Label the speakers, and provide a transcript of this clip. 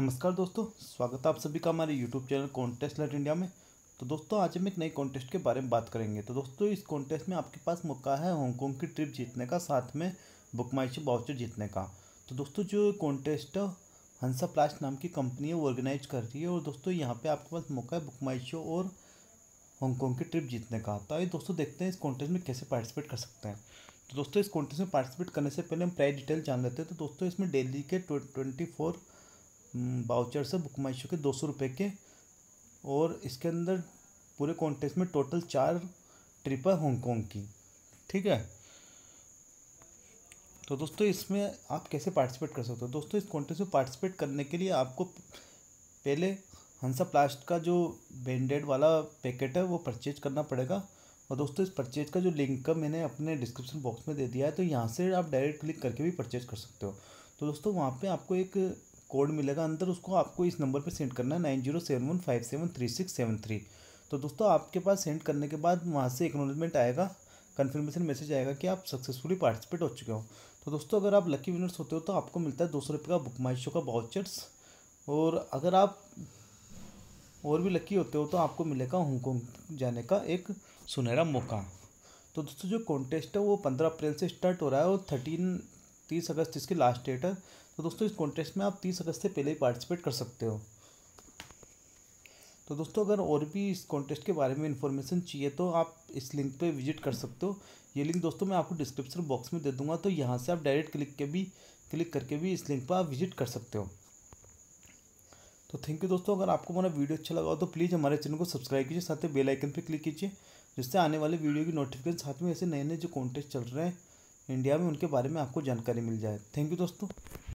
Speaker 1: नमस्कार दोस्तों स्वागत है आप सभी का हमारे यूट्यूब चैनल कॉन्टेस्ट लेट इंडिया में तो दोस्तों आज हम एक नए कॉन्टेस्ट के बारे में बात करेंगे तो दोस्तों इस कॉन्टेस्ट में आपके पास मौका है हांगकॉन्ग की ट्रिप जीतने का साथ में बुकमाइशो बाउचर जीतने का तो दोस्तों जो कॉन्टेस्ट हंसा प्लास्ट नाम की कंपनी है वो ऑर्गेनाइज कर रही है और दोस्तों यहाँ पर आपके पास मौका है बुकमाइशो और हांगकॉन्ग की ट्रिप जीतने का तो आइए दोस्तों देखते हैं इस कॉन्टेस्ट में कैसे पार्टिसिपेट कर सकते हैं तो दोस्तों इस कॉन्टेस्ट में पार्टिसिपेट करने से पहले हम प्राइज डिटेल जान लेते हैं तो दोस्तों इसमें डेली के ट्वेंटी फोर बाउचर से बुक माई शो के दो सौ रुपये के और इसके अंदर पूरे कॉन्टेस्ट में टोटल चार ट्रिप है हॉन्गकॉन्ग की ठीक है तो दोस्तों इसमें आप कैसे पार्टिसिपेट कर सकते हो दोस्तों इस कॉन्टेस्ट में पार्टिसिपेट करने के लिए आपको पहले हंसा प्लास्ट का जो बैंडेड वाला पैकेट है वो परचेज करना पड़ेगा और दोस्तों इस परचेज का जो लिंक का मैंने अपने डिस्क्रिप्शन बॉक्स में दे दिया है तो यहाँ से आप डायरेक्ट क्लिक करके भी परचेज कर सकते हो तो दोस्तों वहाँ पे आपको एक कोड मिलेगा अंदर उसको आपको इस नंबर पर सेंड करना है nine zero seven one five seven three six seven three तो दोस्तों आपके पास सेंड करने के बाद वहाँ से एक्नोलॉजमेंट आएगा कन्फर्मेशन मैसेज आएगा कि आप सक्सेसफुली पार्टिसिपेट हो चुके हो तो दोस्तों अगर आप लकी विनर्स होते हो तो आपको मिलता है दो सौ रुपये का बुक माई शो का बाउचर्स और अगर आप और भी लकी होते हो तो आपको मिलेगा हॉन्गकॉन्ग जाने का एक सुनहरा मौका तो दोस्तों जो कॉन्टेस्ट है वो पंद्रह अप्रैल से स्टार्ट हो रहा है और थर्टीन तीस अगस्त इसकी लास्ट डेट है तो दोस्तों इस कॉन्टेस्ट में आप तीस अगस्त से पहले ही पार्टिसिपेट कर सकते हो तो दोस्तों अगर और भी इस कॉन्टेस्ट के बारे में इन्फॉर्मेशन चाहिए तो आप इस लिंक पे विजिट कर सकते हो ये लिंक दोस्तों मैं आपको डिस्क्रिप्शन बॉक्स में दे दूंगा तो यहाँ से आप डायरेक्ट क्लिक के भी क्लिक करके भी इस लिंक पर आप विजिट कर सकते हो तो थैंक यू दोस्तों अगर आपको हमारा वीडियो अच्छा लगा हो तो प्लीज़ हमारे चैनल को सब्सक्राइब कीजिए साथ ही बेलाइकन पर क्लिक कीजिए जिससे आने वाले वीडियो की नोटिफिकेशन साथ में ऐसे नए नए जो कॉन्टेस्ट चल रहे हैं इंडिया में उनके बारे में आपको जानकारी मिल जाए थैंक यू दोस्तों